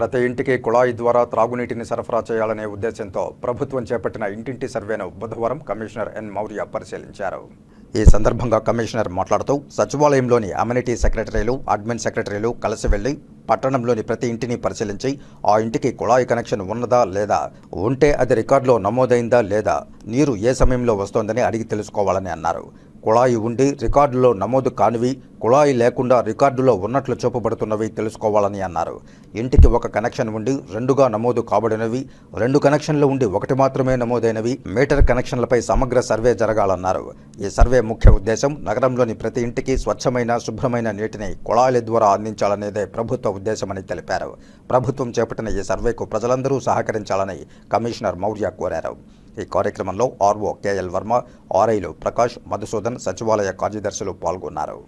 ప్రతి ఇంటికి కుళాయి ద్వారా త్రాగునీటిని సరఫరా చేయాలనే ఉద్దేశంతో ప్రభుత్వం చేపట్టిన ఇంటింటి సర్వేను బుధవారం కమిషనర్ ఎన్ మౌర్య పరిశీలించారు ఈ సందర్భంగా కమిషనర్ మాట్లాడుతూ సచివాలయంలోని అమ్యూనిటీ సెక్రటరీలు అడ్మిన్ సెక్రటరీలు కలిసి వెళ్లి పట్టణంలోని ప్రతి ఇంటిని పరిశీలించి ఆ ఇంటికి కుళాయి కనెక్షన్ ఉన్నదా లేదా ఉంటే అది రికార్డులో నమోదైందా లేదా నీరు ఏ సమయంలో వస్తోందని అడిగి తెలుసుకోవాలని అన్నారు కుళాయి ఉండి రికార్డులో నమోదు కానివి కుళాయి లేకుండా రికార్డులో ఉన్నట్లు చూపబడుతున్నవి తెలుసుకోవాలని అన్నారు ఇంటికి ఒక కనెక్షన్ ఉండి రెండుగా నమోదు కాబడినవి రెండు కనెక్షన్లు ఉండి ఒకటి మాత్రమే నమోదైనవి మీటర్ కనెక్షన్లపై సమగ్ర సర్వే జరగాలన్నారు ఈ సర్వే ముఖ్య ఉద్దేశం నగరంలోని ప్రతి ఇంటికి స్వచ్ఛమైన శుభ్రమైన నీటిని కుళాయిల ద్వారా అందించాలనేదే ప్రభుత్వ ఉద్దేశమని తెలిపారు ప్రభుత్వం చేపట్టిన ఈ సర్వేకు ప్రజలందరూ సహకరించాలని కమిషనర్ మౌర్య కోరారు ఈ కార్యక్రమంలో ఆర్ఓ కేఎల్ వర్మ ఆర్ఐలు ప్రకాష్ మధుసూదన్ సచివాలయ కార్యదర్శులు పాల్గొన్నారు